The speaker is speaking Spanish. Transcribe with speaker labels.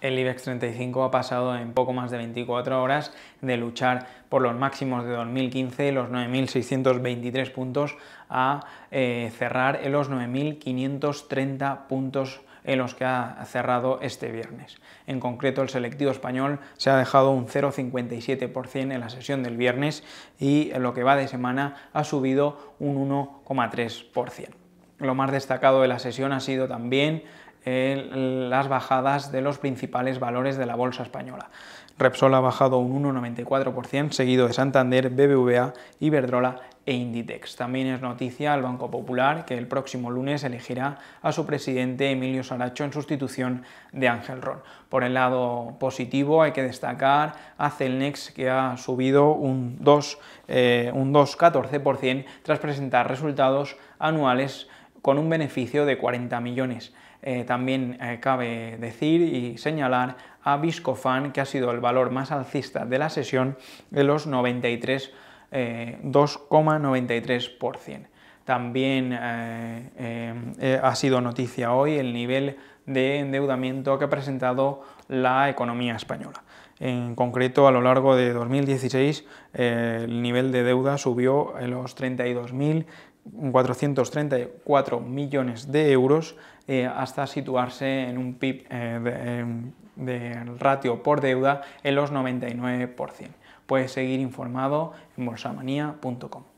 Speaker 1: El IBEX 35 ha pasado en poco más de 24 horas de luchar por los máximos de 2015, los 9.623 puntos, a eh, cerrar en los 9.530 puntos en los que ha cerrado este viernes. En concreto, el selectivo español se ha dejado un 0,57% en la sesión del viernes y lo que va de semana ha subido un 1,3%. Lo más destacado de la sesión ha sido también las bajadas de los principales valores de la bolsa española. Repsol ha bajado un 1,94%, seguido de Santander, BBVA, Iberdrola e Inditex. También es noticia al Banco Popular que el próximo lunes elegirá a su presidente Emilio Saracho en sustitución de Ángel Ron. Por el lado positivo hay que destacar a Celnex que ha subido un 2,14% eh, tras presentar resultados anuales con un beneficio de 40 millones. Eh, también eh, cabe decir y señalar a Viscofan, que ha sido el valor más alcista de la sesión, de los 93, 2,93%. Eh, también ha sido noticia hoy el nivel de endeudamiento que ha presentado la economía española. En concreto, a lo largo de 2016, el nivel de deuda subió en los 32.000 434 millones de euros eh, hasta situarse en un PIB eh, del ratio por deuda en los 99%. Puedes seguir informado en bolsamanía.com.